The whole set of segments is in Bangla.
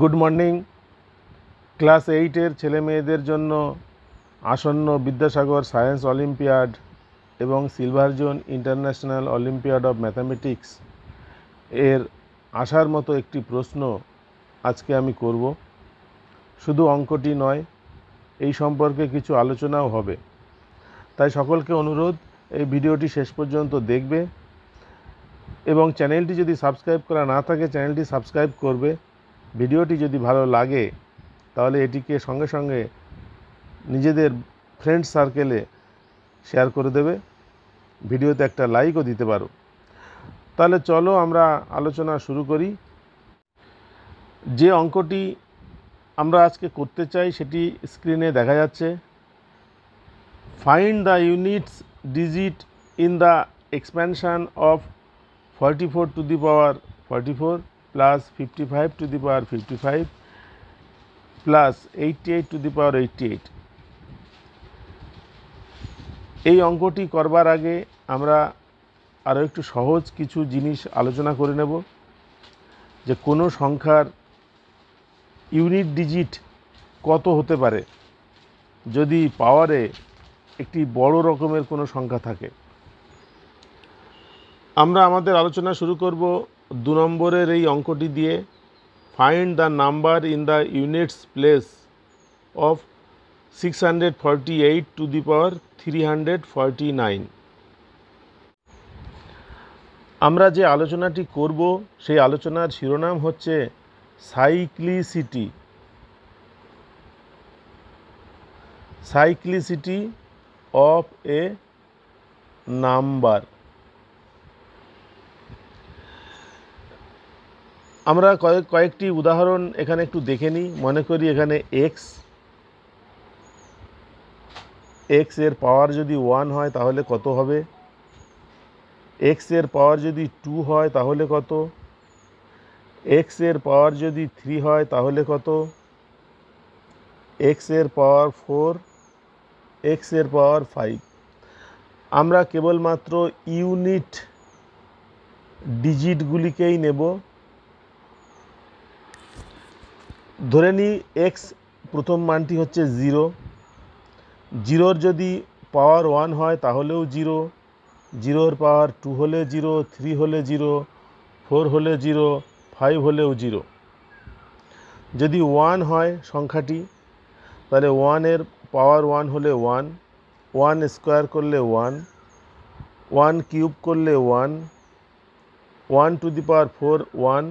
গুড মর্নিং ক্লাস এইটের ছেলে মেয়েদের জন্য আসন্ন বিদ্যাসাগর সায়েন্স অলিম্পিয়াড এবং Silverzone international olympiad of mathematics এর আসার মতো একটি প্রশ্ন আজকে আমি করব শুধু অঙ্কটি নয় এই সম্পর্কে কিছু আলোচনাও হবে তাই সকলকে অনুরোধ এই ভিডিওটি শেষ পর্যন্ত দেখবে এবং চ্যানেলটি যদি সাবস্ক্রাইব করা না থাকে চ্যানেলটি সাবস্ক্রাইব করবে ভিডিওটি যদি ভালো লাগে তাহলে এটিকে সঙ্গে সঙ্গে নিজেদের ফ্রেন্ড সার্কেলে শেয়ার করে দেবে ভিডিওতে একটা লাইকও দিতে পারো তাহলে চলো আমরা আলোচনা শুরু করি যে অঙ্কটি আমরা আজকে করতে চাই সেটি স্ক্রিনে দেখা যাচ্ছে find the units digit in the expansion of forty four to the power forty four plus fifty five to the power fifty five plus eighty eight to the power eighty eight এই অঙ্কটি করবার আগে আমরা আরও একটু সহজ কিছু জিনিস আলোচনা করে নেব যে কোনো সংখ্যার ইউনিট ডিজিট কত হতে পারে যদি পাওয়ারে একটি বড় রকমের কোনো সংখ্যা থাকে আমরা আমাদের আলোচনা শুরু করব দু নম্বরের এই অঙ্কটি দিয়ে find the number in the units place of six hundred forty eight to the power three hundred forty nine আমরা যে আলোচনাটি করব সেই আলোচনার শিরোনাম হচ্ছে cyclicity cyclicity of a number আমরা কয়েক কয়েকটি উদাহরণ এখানে একটু দেখে নিই মনে করি এখানে এক্স এক্স এর পাওয়ার যদি ওয়ান হয় তাহলে কত হবে এক্স এর পাওয়ার যদি টু হয় তাহলে কত এক্স এর পাওয়ার যদি থ্রি হয় তাহলে কত এক্স এর পাওয়ার ফোর এক্স এর পাওয়ার ফাইভ আমরা কেবলমাত্র ইউনিট ডিজিটগুলিকেই নেব ধরে নিই এক্স প্রথম মানটি হচ্ছে জিরো জিরোর যদি পাওয়ার ওয়ান হয় তাহলেও জিরো জিরোর পাওয়ার টু হলে জিরো থ্রি হলে জিরো ফোর হলে জিরো ফাইভ হলেও জিরো যদি ওয়ান হয় সংখ্যাটি তাহলে ওয়ানের পাওয়ার ওয়ান হলে ওয়ান ওয়ান স্কোয়ার করলে ওয়ান ওয়ান কিউব করলে one one two the power four one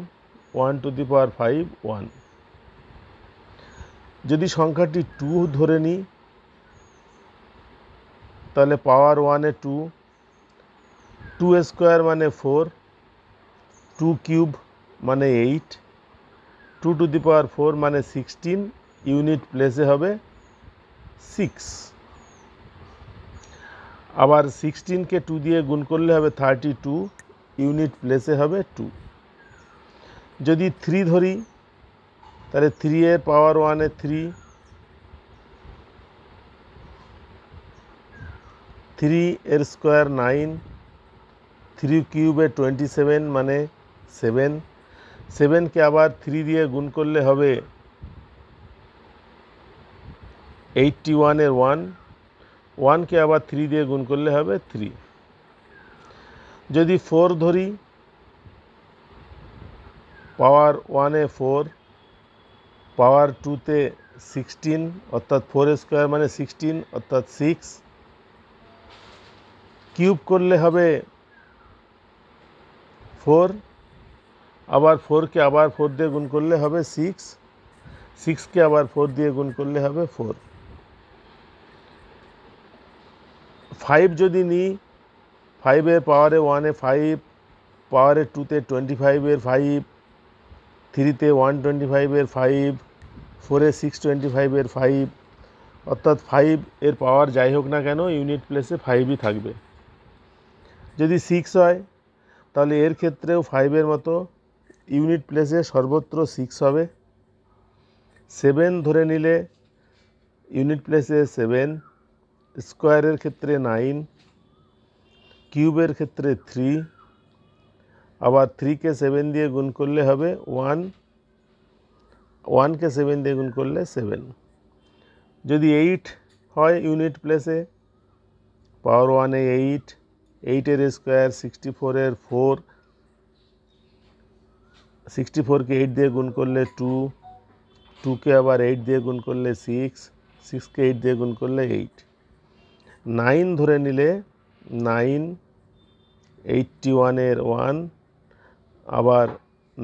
one two the power five one যদি সংখ্যাটি টু ধরে নিই তাহলে পাওয়ার ওয়ানে টু টু স্কোয়ার মানে ফোর টু কিউব মানে eight two two the power four মানে সিক্সটিন ইউনিট প্লেসে হবে সিক্স আবার সিক্সটিনকে টু দিয়ে গুণ করলে হবে থার্টি টু ইউনিট প্লেসে হবে টু যদি থ্রি ধরি তাহলে থ্রি এর পাওয়ার ওয়ানে থ্রি থ্রি এর স্কোয়ার নাইন থ্রি কিউবে টোয়েন্টি সেভেন মানে সেভেন সেভেনকে আবার থ্রি দিয়ে গুণ করলে হবে এইটটি ওয়ানের ওয়ান ওয়ানকে আবার থ্রি দিয়ে গুণ করলে হবে থ্রি যদি ফোর ধরি পাওয়ার ওয়ানে ফোর পাওয়ার টুতে সিক্সটিন অর্থাৎ ফোর স্কোয়ার মানে সিক্সটিন অর্থাৎ সিক্স কিউব করলে হবে ফোর আবার ফোরকে আবার ফোর দিয়ে গুণ করলে হবে সিক্স সিক্সকে আবার ফোর দিয়ে গুণ করলে হবে ফোর ফাইভ যদি নিই ফাইভের পাওয়ারে ওয়ানে ফাইভ পাওয়ারে টুতে টোয়েন্টি ফাইভের ফাইভ থ্রিতে ওয়ান টোয়েন্টি ফাইভের ফাইভ ফোর এ সিক্স টোয়েন্টি ফাইভের ফাইভ অর্থাৎ ফাইভ এর পাওয়ার যাই হোক না কেন ইউনিট প্লেসে ফাইভই থাকবে যদি সিক্স হয় তাহলে এর ক্ষেত্রেও ফাইভের মতো ইউনিট প্লেসে সর্বত্র সিক্স হবে সেভেন ধরে নিলে ইউনিট প্লেসে সেভেন স্কোয়ারের ক্ষেত্রে নাইন কিউবের ক্ষেত্রে থ্রি আবার থ্রিকে সেভেন দিয়ে গুণ করলে হবে ওয়ান ওয়ানকে সেভেন দিয়ে গুণ করলে সেভেন যদি এইট হয় ইউনিট প্লেসে পাওয়ার ওয়ানে এইট এইটের স্কোয়ার সিক্সটি ফোরের ফোর সিক্সটি ফোরকে এইট দিয়ে গুণ করলে টু টুকে আবার এইট দিয়ে গুণ করলে সিক্স সিক্সকে এইট দিয়ে গুণ করলে এইট নাইন ধরে নিলে নাইন এইটটি ওয়ানের ওয়ান আবার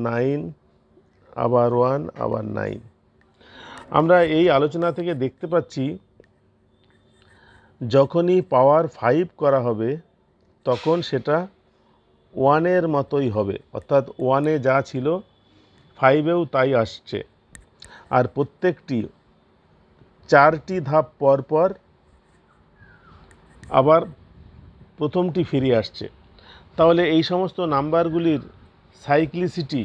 নাইন আবার ওয়ান আবার নাইন আমরা এই আলোচনা থেকে দেখতে পাচ্ছি যখনই পাওয়ার ফাইভ করা হবে তখন সেটা ওয়ানের মতোই হবে অর্থাৎ ওয়ানে যা ছিল ফাইভেও তাই আসছে আর প্রত্যেকটি চারটি ধাপ পর পর আবার প্রথমটি ফিরে আসছে তাহলে এই সমস্ত নাম্বারগুলির সাইক্লিসিটি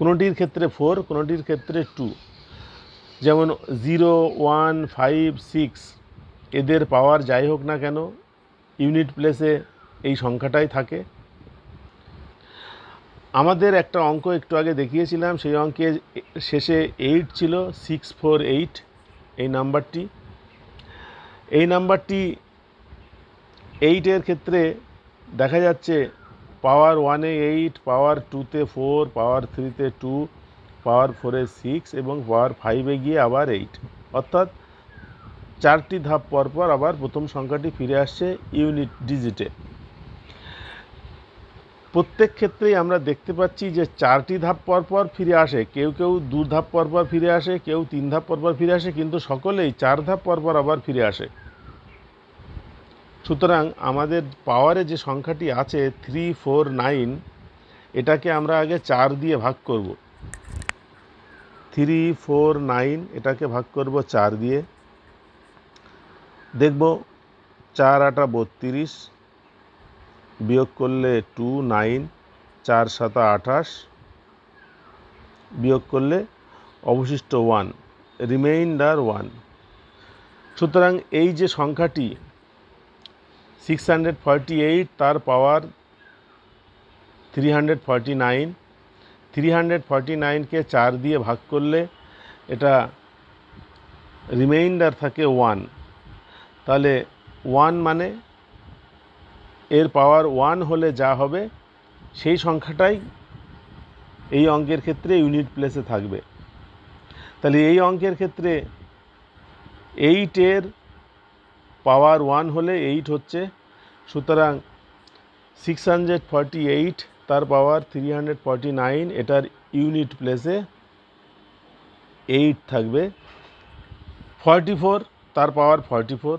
কোনোটির ক্ষেত্রে ফোর কোনোটির ক্ষেত্রে টু যেমন জিরো ওয়ান ফাইভ সিক্স এদের পাওয়ার যাই হোক না কেন ইউনিট প্লেসে এই সংখ্যাটাই থাকে আমাদের একটা অঙ্ক একটু আগে দেখিয়েছিলাম সেই অঙ্কে শেষে এইট ছিল সিক্স ফোর এইট এই নাম্বারটি এই নাম্বারটি এইটের ক্ষেত্রে দেখা যাচ্ছে পাওয়ার ওয়ানে এইট পাওয়ার টুতে ফোর পাওয়ার থ্রিতে টু পাওয়ার ফোরে সিক্স এবং পাওয়ার ফাইভে গিয়ে আবার এইট অর্থাৎ চারটি ধাপ পরপর আবার প্রথম সংখ্যাটি ফিরে আসছে ইউনিট ডিজিটে প্রত্যেক ক্ষেত্রেই আমরা দেখতে পাচ্ছি যে চারটি ধাপ পরপর ফিরে আসে কেউ কেউ দু ধাপ পরপর ফিরে আসে কেউ তিন ধাপ পরপর ফিরে আসে কিন্তু সকলেই চার ধাপ পরপর আবার ফিরে আসে সুতরাং আমাদের পাওয়ারে যে সংখ্যাটি আছে থ্রি ফোর নাইন এটাকে আমরা আগে চার দিয়ে ভাগ করব থ্রি ফোর নাইন এটাকে ভাগ করব চার দিয়ে দেখব চার আটা বত্রিশ বিয়োগ করলে টু নাইন চার সাতা আঠাশ বিয়োগ করলে অবশিষ্ট ওয়ান রিমাইন্ডার ওয়ান সুতরাং এই যে সংখ্যাটি সিক্স হান্ড্রেড ফর্টি এইট তার power three hundred forty nine three hundred forty নাইনকে চার দিয়ে ভাগ করলে এটা রিমাইন্ডার থাকে ওয়ান তাহলে ওয়ান মানে এর পাওয়ার ওয়ান হলে যা হবে সেই সংখ্যাটাই এই অঙ্কের ক্ষেত্রে ইউনিট প্লেসে থাকবে তাহলে এই অঙ্কের ক্ষেত্রে এইটের পাওয়ার ওয়ান হলে এইট হচ্ছে সুতরাং সিক্স হান্ড্রেড ফর্টি এইট তার power three hundred forty nine এটার ইউনিট প্লেসে এইট থাকবে ফর্টি ফোর তার power forty four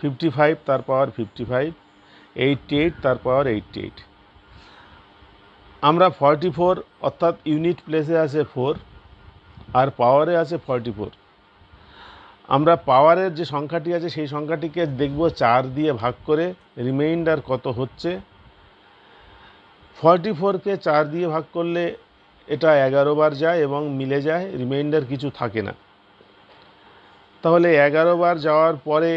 fifty five তার power fifty five eighty eight তার পাওয়ার এইটটি এইট আমরা ফর্টি ফোর অর্থাৎ ইউনিট প্লেসে আছে ফোর আর পাওয়ারে আছে ফর্টি ফোর আমরা পাওয়ারের যে সংখ্যাটি আছে সেই সংখ্যাটিকে দেখব চার দিয়ে ভাগ করে রিমাইন্ডার কত হচ্ছে ফর্টি ফোরকে চার দিয়ে ভাগ করলে এটা এগারো বার যায় এবং মিলে যায় রিমাইন্ডার কিছু থাকে না তাহলে এগারো বার যাওয়ার পরে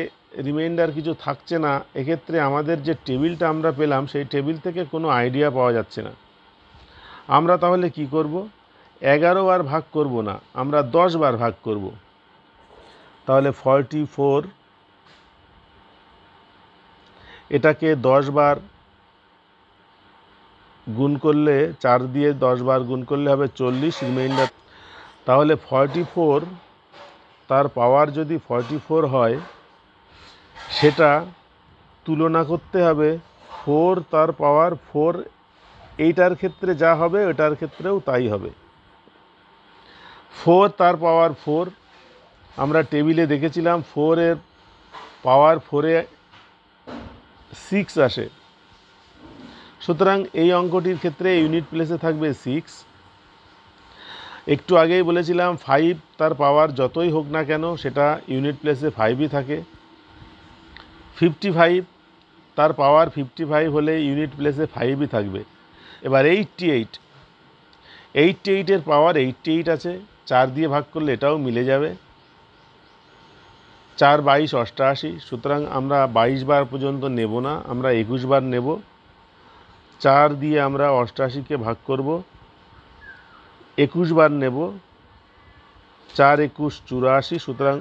রিমাইন্ডার কিছু থাকছে না এক্ষেত্রে আমাদের যে টেবিলটা আমরা পেলাম সেই টেবিল থেকে কোনো আইডিয়া পাওয়া যাচ্ছে না আমরা তাহলে কি করব এগারো বার ভাগ করব না আমরা দশ বার ভাগ করব তাহলে ফর্টি ফোর এটাকে দশ বার গুণ করলে চার দিয়ে দশ বার গুণ করলে হবে চল্লিশ রিমাইন্ডার তাহলে ফর্টি ফোর তার পাওয়ার যদি ফর্টি ফোর হয় সেটা তুলনা করতে হবে ফোর তার পাওয়ার ফোর এইটার ক্ষেত্রে যা হবে ওটার ক্ষেত্রেও তাই হবে ফোর তার পাওয়ার ফোর আমরা টেবিলে দেখেছিলাম ফোরের পাওয়ার ফোরে সিক্স আসে সুতরাং এই অঙ্কটির ক্ষেত্রে ইউনিট প্লেসে থাকবে সিক্স একটু আগেই বলেছিলাম ফাইভ তার পাওয়ার যতই হোক না কেন সেটা ইউনিট প্লেসে ফাইভই থাকে ফিফটি ফাইভ তার পাওয়ার ফিফটি ফাইভ হলে ইউনিট প্লেসে ফাইভই থাকবে এবার এইটটি এইট এইটটি এইটের পাওয়ার এইটটি এইট আছে চার দিয়ে ভাগ করলে এটাও মিলে যাবে চার বাইশ অষ্টআশি সুতরাং আমরা বাইশ বার পর্যন্ত নেব না আমরা একুশ বার নেব চার দিয়ে আমরা অষ্টআশিকে ভাগ করব একুশ বার নেব চার একুশ চুরাশি সুতরাং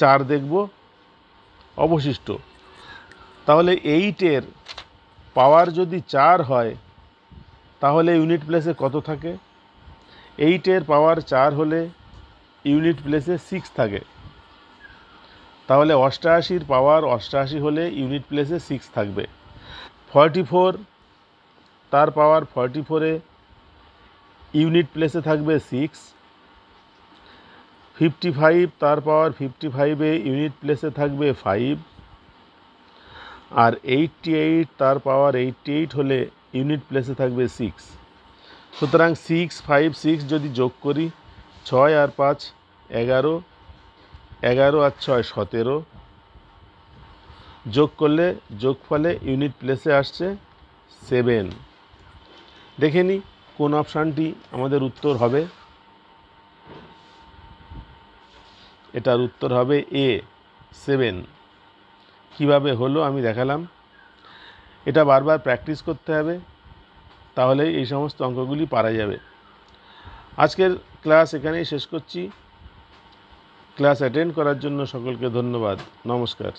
চার দেখব অবশিষ্ট তাহলে এইটের পাওয়ার যদি চার হয় তাহলে ইউনিট প্লেসে কত থাকে এইটের পাওয়ার চার হলে ইউনিট প্লেসে সিক্স থাকে তাহলে অষ্টআশির পাওয়ার অষ্টআশি হলে ইউনিট প্লেসে সিক্স থাকবে ফর্টি ফোর তার পাওয়ার ফর্টি ফোরে ইউনিট প্লেসে থাকবে সিক্স ফিফটি ফাইভ তার পাওয়ার ফিফটি ফাইভে ইউনিট প্লেসে থাকবে ফাইভ আর এইটটি এইট তার পাওয়ার এইটটি এইট হলে ইউনিট প্লেসে থাকবে সিক্স সুতরাং সিক্স ফাইভ সিক্স যদি যোগ করি ছয় আর পাঁচ এগারো এগারো আর ছয় সতেরো যোগ করলে যোগ ফলে ইউনিট প্লেসে আসছে সেভেন দেখে নিই কোন অপশানটি আমাদের উত্তর হবে এটার উত্তর হবে এ সেভেন কিভাবে হলো আমি দেখালাম এটা বারবার প্র্যাকটিস করতে হবে তাহলে এই সমস্ত অঙ্কগুলি পারা যাবে আজকের ক্লাস এখানেই শেষ করছি ক্লাস অ্যাটেন্ড করার জন্য সকলকে ধন্যবাদ নমস্কার